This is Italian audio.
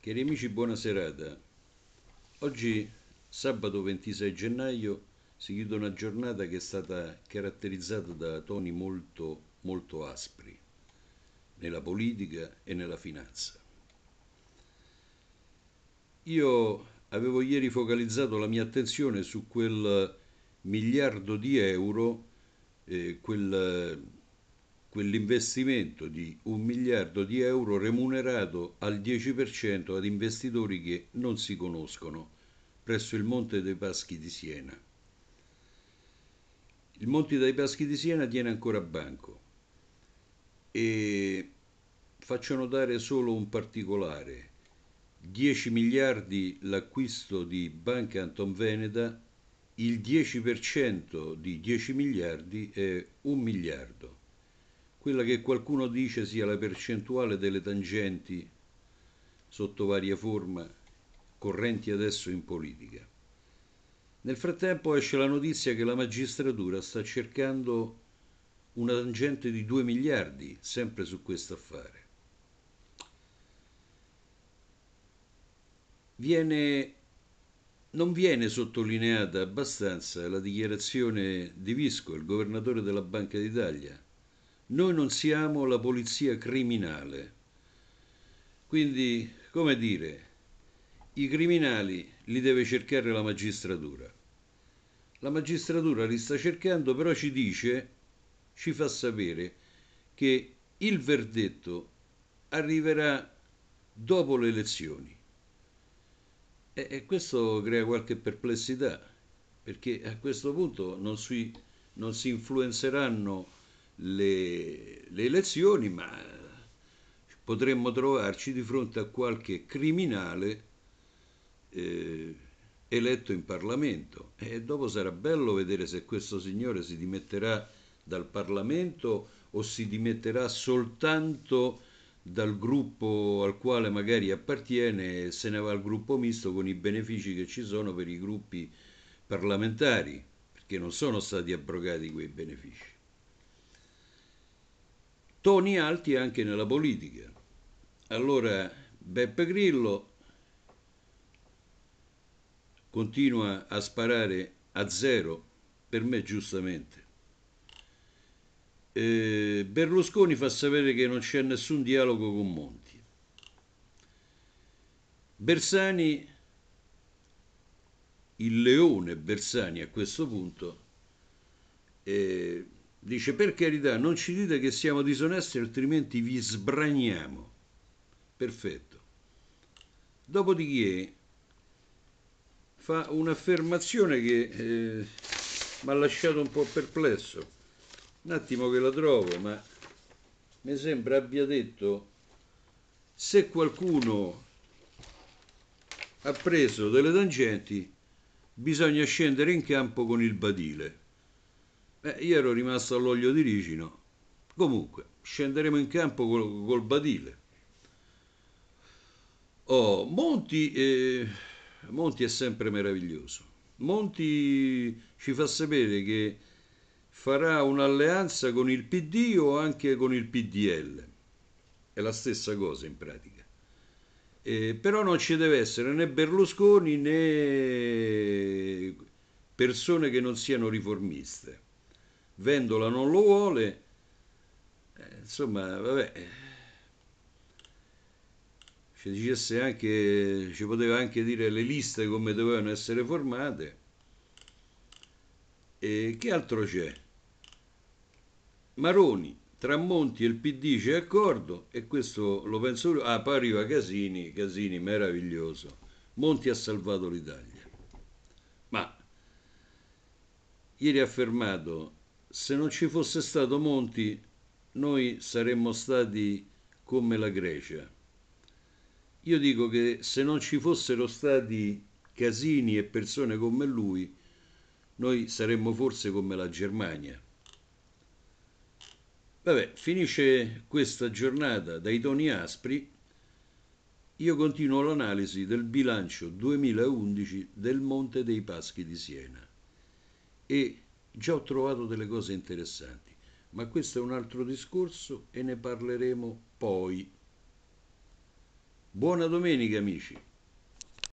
Cari amici, buona serata. Oggi, sabato 26 gennaio, si chiude una giornata che è stata caratterizzata da toni molto, molto aspri nella politica e nella finanza. Io avevo ieri focalizzato la mia attenzione su quel miliardo di euro, eh, quel quell'investimento di un miliardo di euro remunerato al 10% ad investitori che non si conoscono presso il Monte dei Paschi di Siena. Il Monte dei Paschi di Siena tiene ancora banco e faccio notare solo un particolare. 10 miliardi l'acquisto di Banca Anton Veneta, il 10% di 10 miliardi è un miliardo quella che qualcuno dice sia la percentuale delle tangenti sotto varia forma correnti adesso in politica. Nel frattempo esce la notizia che la magistratura sta cercando una tangente di 2 miliardi sempre su questo affare. Viene, non viene sottolineata abbastanza la dichiarazione di Visco, il governatore della Banca d'Italia, noi non siamo la polizia criminale. Quindi, come dire, i criminali li deve cercare la magistratura. La magistratura li sta cercando, però ci dice, ci fa sapere che il verdetto arriverà dopo le elezioni. E, e questo crea qualche perplessità, perché a questo punto non si, non si influenzeranno le, le elezioni, ma potremmo trovarci di fronte a qualche criminale eh, eletto in Parlamento. E dopo sarà bello vedere se questo signore si dimetterà dal Parlamento o si dimetterà soltanto dal gruppo al quale magari appartiene e se ne va al gruppo misto con i benefici che ci sono per i gruppi parlamentari, perché non sono stati abrogati quei benefici toni alti anche nella politica. Allora Beppe Grillo continua a sparare a zero, per me giustamente. Eh, Berlusconi fa sapere che non c'è nessun dialogo con Monti. Bersani, il leone Bersani a questo punto, eh, Dice per carità non ci dite che siamo disonesti altrimenti vi sbraniamo. Perfetto. Dopodiché fa un'affermazione che eh, mi ha lasciato un po' perplesso. Un attimo che la trovo, ma mi sembra abbia detto se qualcuno ha preso delle tangenti bisogna scendere in campo con il badile. Eh, io ero rimasto all'olio di ricino. Comunque, scenderemo in campo col, col badile. Oh, Monti, eh, Monti è sempre meraviglioso. Monti ci fa sapere che farà un'alleanza con il PD o anche con il PDL. È la stessa cosa in pratica. Eh, però non ci deve essere né Berlusconi né persone che non siano riformiste. Vendola non lo vuole, eh, insomma, vabbè. Eh. Ci dicesse anche, ci poteva anche dire le liste come dovevano essere formate. E che altro c'è? Maroni, Tramonti e il PD c'è accordo e questo lo penso io. Ah, poi arriva Casini, Casini meraviglioso. Monti ha salvato l'Italia. Ma ieri ha affermato se non ci fosse stato Monti, noi saremmo stati come la Grecia. Io dico che se non ci fossero stati Casini e persone come lui, noi saremmo forse come la Germania. Vabbè, finisce questa giornata dai toni aspri. Io continuo l'analisi del bilancio 2011 del Monte dei Paschi di Siena e Già ho trovato delle cose interessanti, ma questo è un altro discorso e ne parleremo poi. Buona domenica amici!